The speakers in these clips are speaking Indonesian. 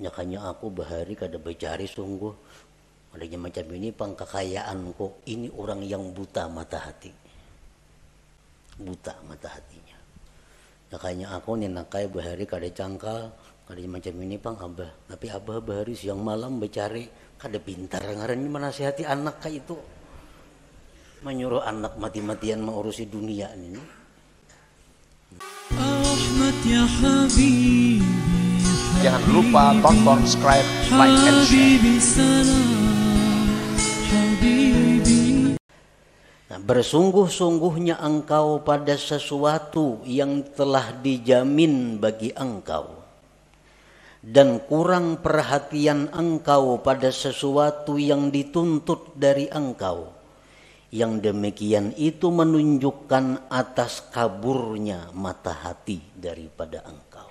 nyakanya aku bahari kada bercari sungguh adanya macam ini pang kekayaanku ini orang yang buta mata hati buta mata hatinya nyakanya aku nakai bahari kada cangkal kada macam ini pang abah tapi abah bahari siang malam bercari kada pintar ngarannya menasihati anak kah itu menyuruh anak mati-matian mengurusi dunia ini Ahmad ya Habib Jangan lupa tonton, subscribe, like, and share. Nah, bersungguh-sungguhnya engkau pada sesuatu yang telah dijamin bagi engkau dan kurang perhatian engkau pada sesuatu yang dituntut dari engkau yang demikian itu menunjukkan atas kaburnya mata hati daripada engkau.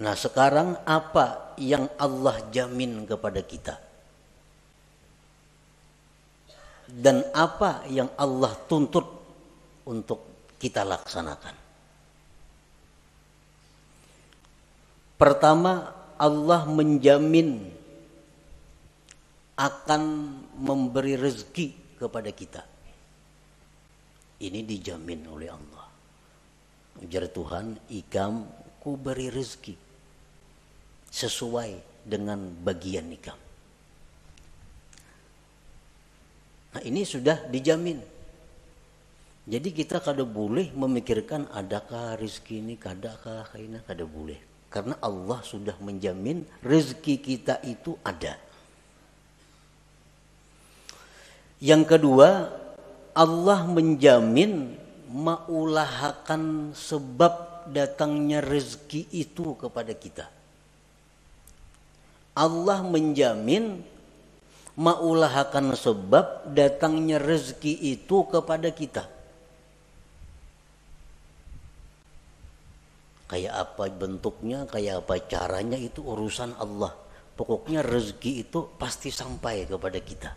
Nah sekarang apa yang Allah jamin kepada kita? Dan apa yang Allah tuntut untuk kita laksanakan? Pertama, Allah menjamin akan memberi rezeki kepada kita. Ini dijamin oleh Allah. Ujar Tuhan, ikam ku beri rezeki sesuai dengan bagian nikah. Nah ini sudah dijamin. Jadi kita kada boleh memikirkan adakah rezeki ini, kadakah kaina, kada boleh. Karena Allah sudah menjamin rezeki kita itu ada. Yang kedua, Allah menjamin maulahakan sebab datangnya rezeki itu kepada kita. Allah menjamin maulah akan sebab datangnya rezeki itu kepada kita. Kayak apa bentuknya, kayak apa caranya itu urusan Allah. Pokoknya rezeki itu pasti sampai kepada kita.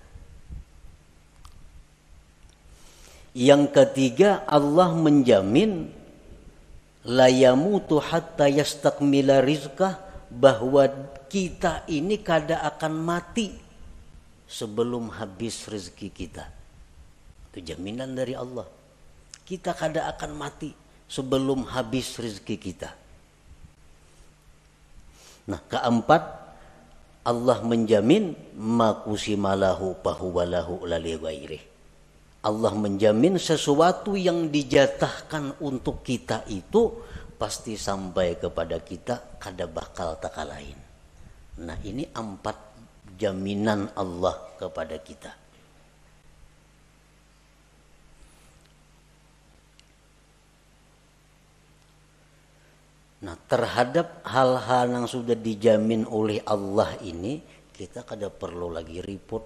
Yang ketiga Allah menjamin layamutu hatta yastakmila rizkah bahwa kita ini kada akan mati sebelum habis rezeki kita. Itu jaminan dari Allah. Kita kada akan mati sebelum habis rezeki kita. Nah, keempat Allah menjamin makusimalahu pahuwalahu laliwairih. Allah menjamin sesuatu yang dijatahkan untuk kita itu pasti sampai kepada kita kada bakal takalain. lain. Nah ini empat jaminan Allah kepada kita. Nah terhadap hal-hal yang sudah dijamin oleh Allah ini kita kada perlu lagi report.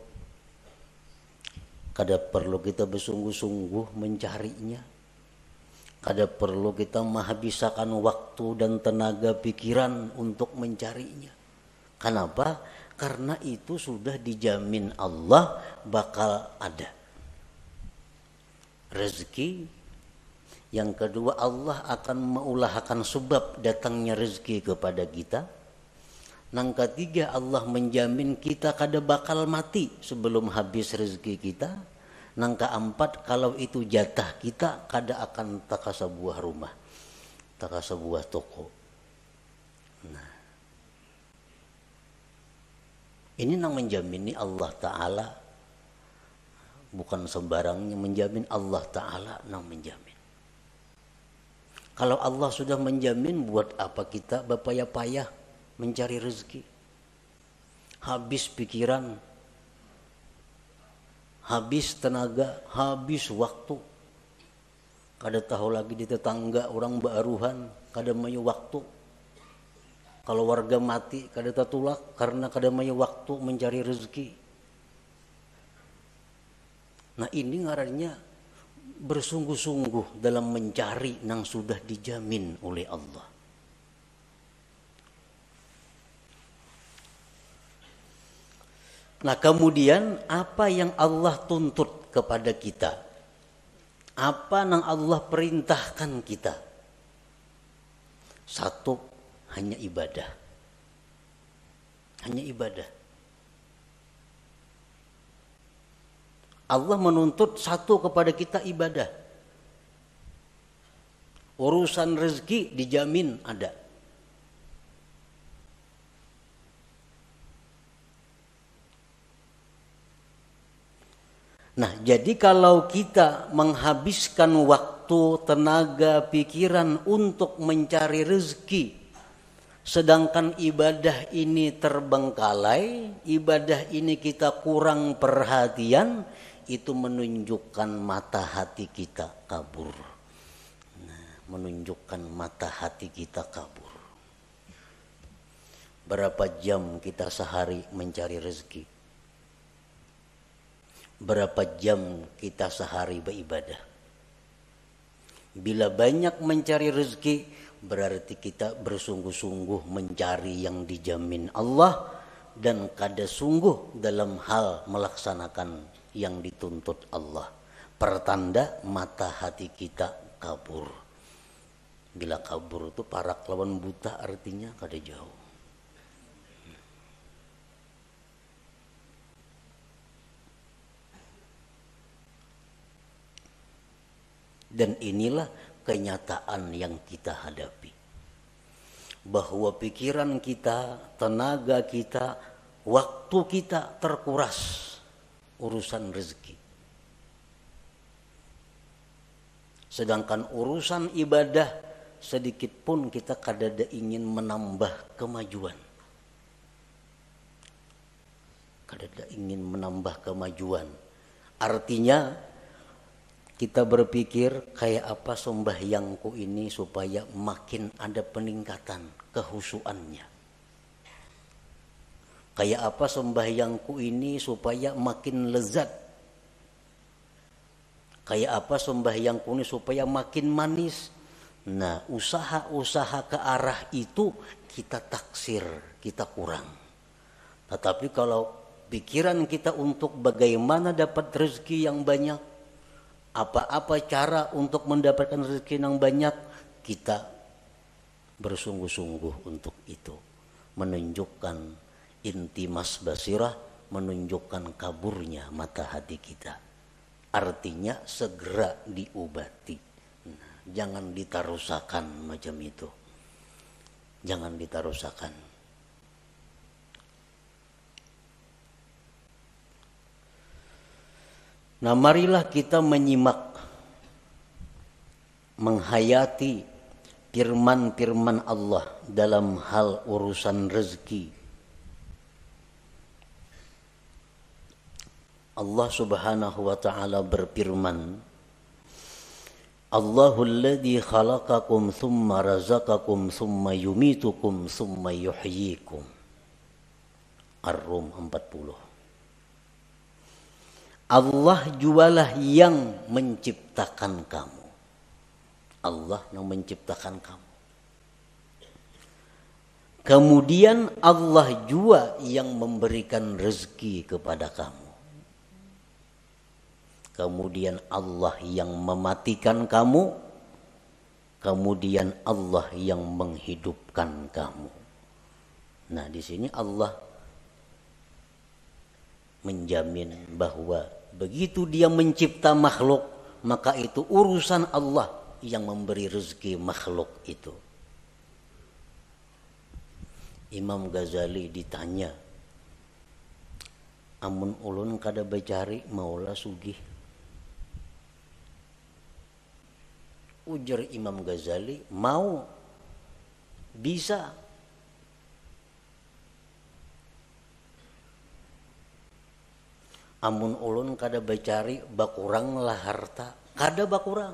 Kada perlu kita bersungguh-sungguh mencarinya ada perlu kita menghabiskan waktu dan tenaga pikiran untuk mencarinya. Kenapa? Karena itu sudah dijamin Allah bakal ada. Rezeki yang kedua Allah akan mengulahkan sebab datangnya rezeki kepada kita. Yang ketiga Allah menjamin kita kada bakal mati sebelum habis rezeki kita. Nangka empat, kalau itu jatah kita, kada akan takasa sebuah rumah, takasa sebuah toko. Nah, ini nang menjamin ini Allah Ta'ala bukan sembarangnya menjamin Allah Ta'ala nang menjamin. Kalau Allah sudah menjamin buat apa kita bapaya payah mencari rezeki? Habis pikiran habis tenaga, habis waktu. Kada tahu lagi di tetangga orang baruhan, kada mayu waktu. Kalau warga mati, kada tatulak karena kada mayu waktu mencari rezeki. Nah ini ngarannya bersungguh-sungguh dalam mencari yang sudah dijamin oleh Allah. Nah, kemudian apa yang Allah tuntut kepada kita? Apa yang Allah perintahkan kita? Satu, hanya ibadah. Hanya ibadah. Allah menuntut satu kepada kita ibadah. Urusan rezeki dijamin ada. Nah, jadi kalau kita menghabiskan waktu, tenaga, pikiran untuk mencari rezeki, sedangkan ibadah ini terbengkalai, ibadah ini kita kurang perhatian, itu menunjukkan mata hati kita kabur. Nah, menunjukkan mata hati kita kabur. Berapa jam kita sehari mencari rezeki? berapa jam kita sehari beribadah. Bila banyak mencari rezeki, berarti kita bersungguh-sungguh mencari yang dijamin Allah dan kada sungguh dalam hal melaksanakan yang dituntut Allah. Pertanda mata hati kita kabur. Bila kabur itu para lawan buta artinya kada jauh. Dan inilah kenyataan yang kita hadapi. Bahwa pikiran kita, tenaga kita, waktu kita terkuras urusan rezeki. Sedangkan urusan ibadah sedikit pun kita kadada ingin menambah kemajuan. Kadada ingin menambah kemajuan. Artinya kita berpikir kayak apa sembahyangku ini supaya makin ada peningkatan kehusuannya. Kayak apa sembahyangku ini supaya makin lezat. Kayak apa sembahyangku ini supaya makin manis. Nah, usaha-usaha ke arah itu kita taksir, kita kurang. Tetapi kalau pikiran kita untuk bagaimana dapat rezeki yang banyak, apa-apa cara untuk mendapatkan rezeki yang banyak kita bersungguh-sungguh untuk itu menunjukkan inti mas basirah menunjukkan kaburnya mata hati kita artinya segera diobati nah, jangan ditarusakan macam itu jangan ditarusakan Nah, marilah kita menyimak menghayati firman-firman Allah dalam hal urusan rezeki. Allah Subhanahu wa taala berfirman, Allahul ladzi khalaqakum thumma razaqakum thumma yumitukum thumma yuhyikum. Ar-Rum 40. Allah jualah yang menciptakan kamu. Allah yang menciptakan kamu. Kemudian Allah jua yang memberikan rezeki kepada kamu. Kemudian Allah yang mematikan kamu. Kemudian Allah yang menghidupkan kamu. Nah, di sini Allah menjamin bahwa Begitu dia mencipta makhluk, maka itu urusan Allah yang memberi rezeki makhluk itu. Imam Ghazali ditanya, Amun ulun kada becari maulah sugih. Ujar Imam Ghazali, mau bisa amun ulun kada bacari bakurang lah harta kada bakurang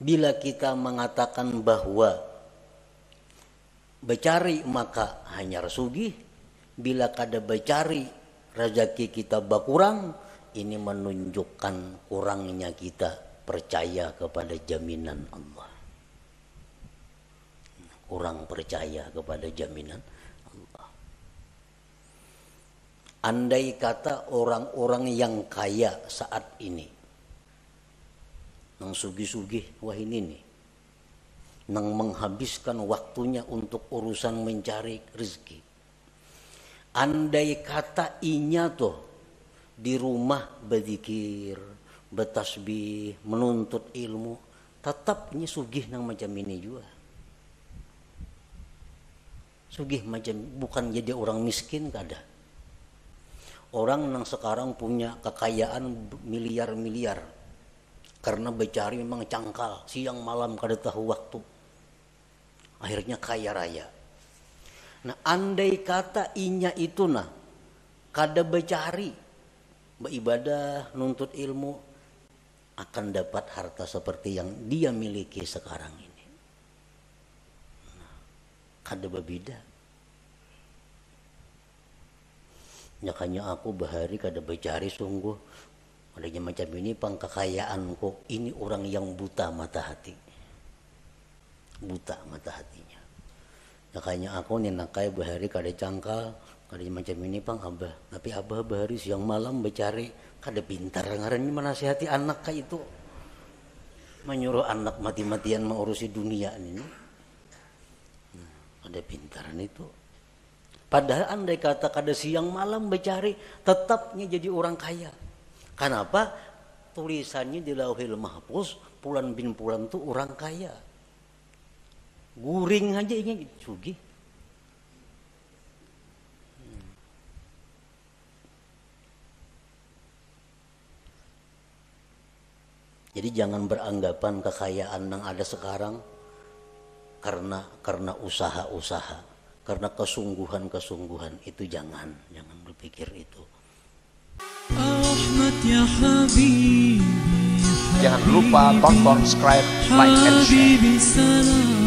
bila kita mengatakan bahwa bacari maka hanya sugih bila kada bacari rezeki kita bakurang ini menunjukkan kurangnya kita percaya kepada jaminan Allah kurang percaya kepada jaminan Allah Andai kata orang-orang yang kaya saat ini, nang sugi-sugi wah ini nih, nang menghabiskan waktunya untuk urusan mencari rezeki. Andai kata inya tuh di rumah berzikir, bertasbih, menuntut ilmu, tetapnya sugih nang macam ini juga. Sugih macam bukan jadi orang miskin kada. Orang yang sekarang punya kekayaan miliar-miliar karena becari memang cangkal siang malam kada tahu waktu. Akhirnya kaya raya. Nah, andai kata inya itu nah kada becari beribadah nuntut ilmu akan dapat harta seperti yang dia miliki sekarang ini. Nah, kada berbeda. nyakanya ya, aku bahari kada becari sungguh adanya macam ini pang kekayaanku ini orang yang buta mata hati buta mata hatinya nyakanya ya, aku nih nakai bahari kada cangkal kada macam ini pang abah tapi abah bahari siang malam becari kada pintar ngarannya menasihati anak kah itu menyuruh anak mati-matian mengurusi dunia ini hmm, ada pintaran itu Padahal andai kata kada siang malam mencari, tetapnya jadi orang kaya. Kenapa? Tulisannya di lauhil mahfuz, pulan bin pulan tuh orang kaya. Guring aja ini gitu, sugi. Jadi jangan beranggapan kekayaan yang ada sekarang karena karena usaha-usaha karena kesungguhan-kesungguhan itu jangan jangan berpikir itu ya jangan lupa tonton subscribe like and share